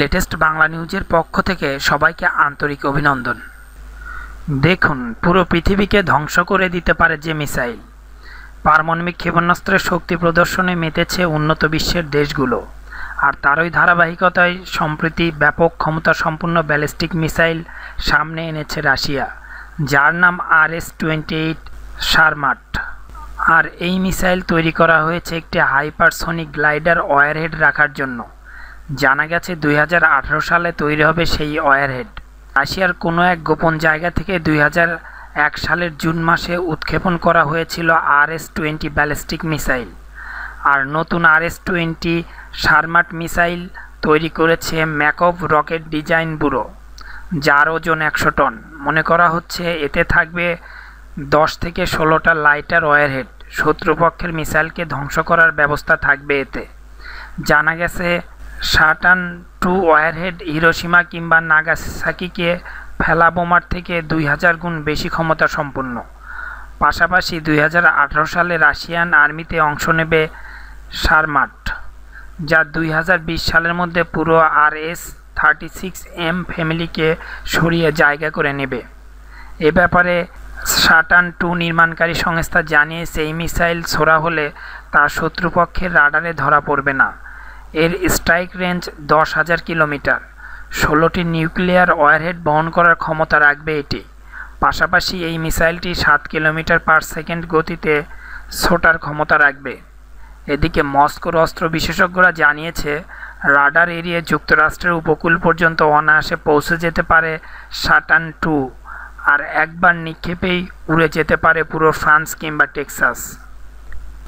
latest Bangla নিউজের পক্ষ থেকে সবাইকে আন্তরিক অভিনন্দন দেখুন পুরো পৃথিবীকে ধ্বংস করে দিতে পারে যে মিসাইল পারমাণবিক ক্ষেপণাস্ত্রের শক্তি প্রদর্শনে মেতেছে উন্নত বিশ্বের দেশগুলো আর তারই ধারাবাহিকতায় সম্প্রতি ব্যাপক ক্ষমতা সম্পন্ন ব্যালিস্টিক মিসাইল সামনে এনেছে রাশিয়া যার নাম R S twenty eight Sarmat আর এই মিসাইল তৈরি করা হয়েছে একটি হাইপারসোনিক গ্লাইডার ওয়ারহেড রাখার জন্য জানা গেছে দুই সালে তৈরি হবে সেই ওয়ারহেড রাশিয়ার কোনো এক গোপন জায়গা থেকে দুই সালের জুন মাসে উৎক্ষেপণ করা হয়েছিল R S twenty ballistic missile আর নতুন R S twenty Sarmat missile তৈরি করেছে ম্যাকভ রকেট ডিজাইন ব্যুরো যার ওজন একশো টন মনে করা হচ্ছে এতে থাকবে দশ থেকে ষোলোটা লাইটার ওয়ারহেড শত্রুপক্ষের মিসাইলকে ধ্বংস করার ব্যবস্থা থাকবে এতে জানা গেছে সাটান টু ওয়ারহেড হিরোশিমা কিংবা নাগাসাকিকে ফেলা বোমার থেকে দুই হাজার গুণ বেশি ক্ষমতা সম্পন্ন পাশাপাশি দুই সালে রাশিয়ান আর্মিতে অংশ নেবে সারমাট যা দুই সালের মধ্যে পুরো আর থার্টি সিক্স এম ফ্যামিলিকে সরিয়ে জায়গা করে নেবে এ ব্যাপারে সাটান টু নির্মাণকারী সংস্থা জানিয়েছে এই মিসাইল ছোড়া হলে তা শত্রুপক্ষের রাডারে ধরা পড়বে না এর স্ট্রাইক রেঞ্জ দশ হাজার কিলোমিটার ষোলোটি নিউক্লিয়ার ওয়ারহেড বহন করার ক্ষমতা রাখবে এটি পাশাপাশি এই মিসাইলটি সাত কিলোমিটার পার সেকেন্ড গতিতে ছোটার ক্ষমতা রাখবে এদিকে মস্কোর অস্ত্র বিশেষজ্ঞরা জানিয়েছে রাডার এরিয়ে যুক্তরাষ্ট্রের উপকূল পর্যন্ত অনায়াসে পৌঁছে যেতে পারে সাটান টু আর একবার নিক্ষেপেই উড়ে যেতে পারে পুরো ফ্রান্স কিংবা টেক্সাস